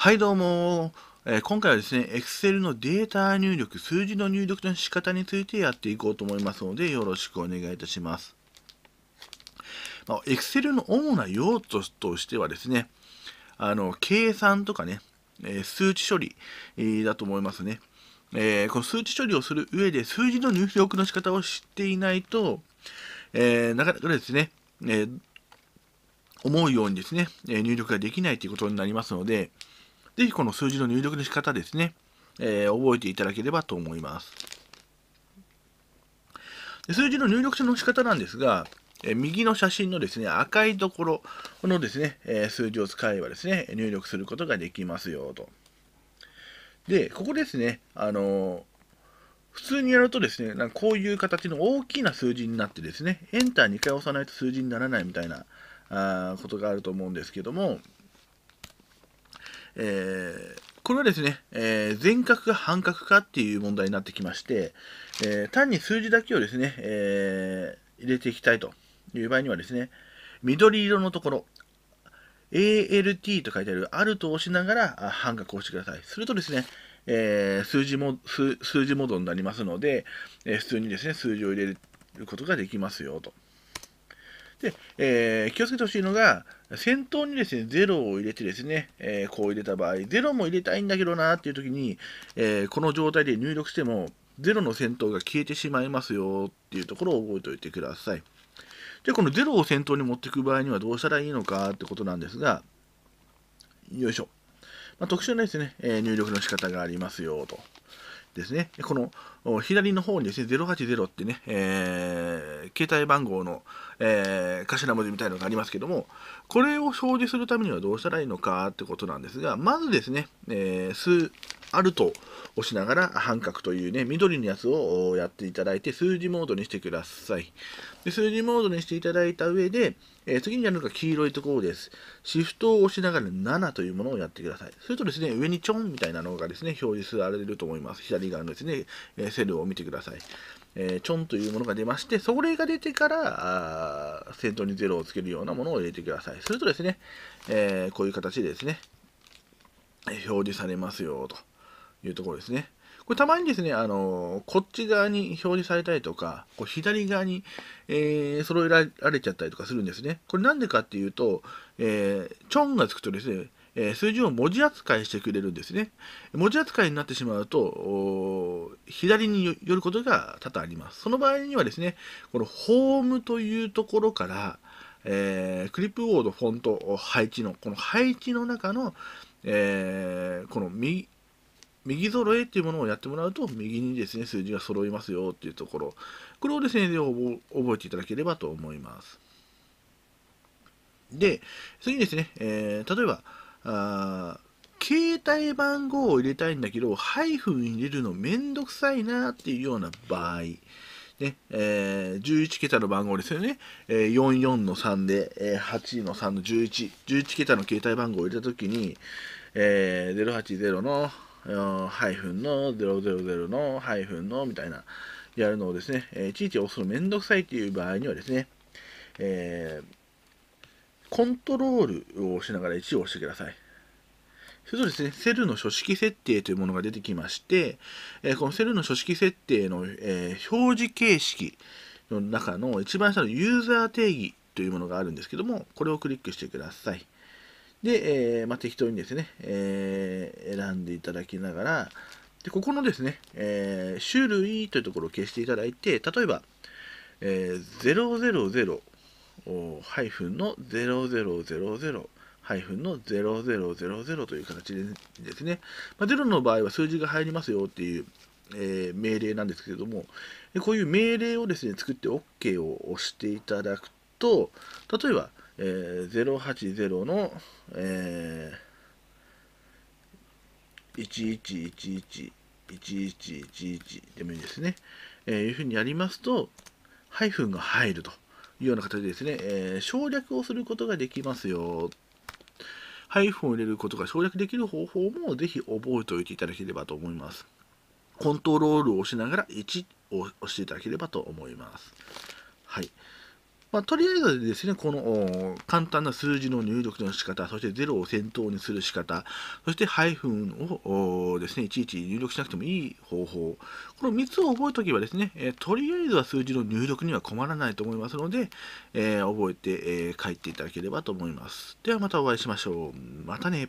はいどうも、えー、今回はですね Excel のデータ入力数字の入力の仕方についてやっていこうと思いますのでよろしくお願いいたします、まあ、Excel の主な用途としてはですねあの計算とかね、えー、数値処理、えー、だと思いますね、えこの数値処理をする上で数字の入力の仕方を知っていないと、えなかなかですね、え思うようにですね、入力ができないということになりますので、ぜひこの数字の入力の仕方ですね、えー、覚えていただければと思います。で数字の入力書の仕方なんですが、えー、右の写真のですね、赤いところのですね、えー、数字を使えばですね、入力することができますよと。で、ここですね、あの普通にやるとですね、なんかこういう形の大きな数字になってですね、エンター2回押さないと数字にならないみたいなあことがあると思うんですけども、えー、これはですね、えー、全角か半角かっていう問題になってきまして、えー、単に数字だけをですね、えー、入れていきたいという場合にはですね、緑色のところ、ALT と書いてあるあると押しながら半角を押してください。するとですね、えー、数字も数字モードになりますので、えー、普通にですね、数字を入れることができますよと。で、えー、気をつけてほしいのが、先頭にですね、0を入れてですね、えー、こう入れた場合、0も入れたいんだけどなっていう時に、えー、この状態で入力しても、0の先頭が消えてしまいますよっていうところを覚えておいてください。で、この0を先頭に持っていく場合にはどうしたらいいのかってことなんですが、よいしょ。まあ、特殊なですね、え入力の仕方がありますよと。ですね、この左の方にですね、080ってね、えー、携帯番号の、えー、頭文字みたいなのがありますけども、これを表示するためにはどうしたらいいのかってことなんですが、まずですね、えー、数、あると押しながら半角というね、緑のやつをやっていただいて、数字モードにしてください。で数字モードにしていただいた上で、えー、次にやるのが黄色いところです。シフトを押しながら7というものをやってください。するとですね、上にちょんみたいなのがですね、表示されると思います。左があるんですね、えセルを見てください。えー、チョンというものが出まして、それが出てから、先頭に0をつけるようなものを入れてください。するとですね、えー、こういう形でですね、表示されますよというところですね。これたまにですね、あのー、こっち側に表示されたりとか、こう左側に、えー、揃えられちゃったりとかするんですね。これなんでかっていうと、えー、チョンがつくとですね、え数字を文字扱いしてくれるんですね。文字扱いになってしまうと、左に寄ることが多々あります。その場合にはですね、このホームというところから、えー、クリップボード、フォント、配置の、この配置の中の、えー、この右、右揃えっていうものをやってもらうと、右にですね、数字が揃いますよっていうところ、これをですね、覚えていただければと思います。で、次ですね、えー、例えば、あ携帯番号を入れたいんだけど、ハイフン入れるのめんどくさいなっていうような場合、ねえー、11桁の番号ですよね、えー、44の3で、えー、8の3の11、11桁の携帯番号を入れたときに、えー、080の、ハイフンの000のハイフンのみたいな、やるのをですね、えー、いちいち押すのめんどくさいっていう場合にはですね、えーコントロールを押しながら1を押してください。そるとですね、セルの書式設定というものが出てきまして、えこのセルの書式設定の、え表示形式の中の一番下のユーザー定義というものがあるんですけども、これをクリックしてください。で、えまあ、適当にですね、え選んでいただきながら、でここのですね、え種類というところを消していただいて、例えば、えー、000ハイフンの0000ハイフンの0000という形でですね、まあ、0の場合は数字が入りますよっていう、えー、命令なんですけれども、こういう命令をですね、作って OK を押していただくと、例えば、えー、080の、えー、1111 1111でもいいですね、えー、いうふうにやりますと、ハイフンが入ると。いうような形でですね、えー、省略をすることができますよ。ハイフンを入れることが省略できる方法もぜひ覚えておいていただければと思います。コントロールを押しながら1を押していただければと思います。はい。まあ、とりあえずですね、この簡単な数字の入力の仕方、そして0を先頭にする仕方、そしてハイフンをですね、いちいち入力しなくてもいい方法、この3つを覚えとおけばですね、えー、とりあえずは数字の入力には困らないと思いますので、えー、覚えて、えー、帰っていただければと思います。ではまたお会いしましょう。またね。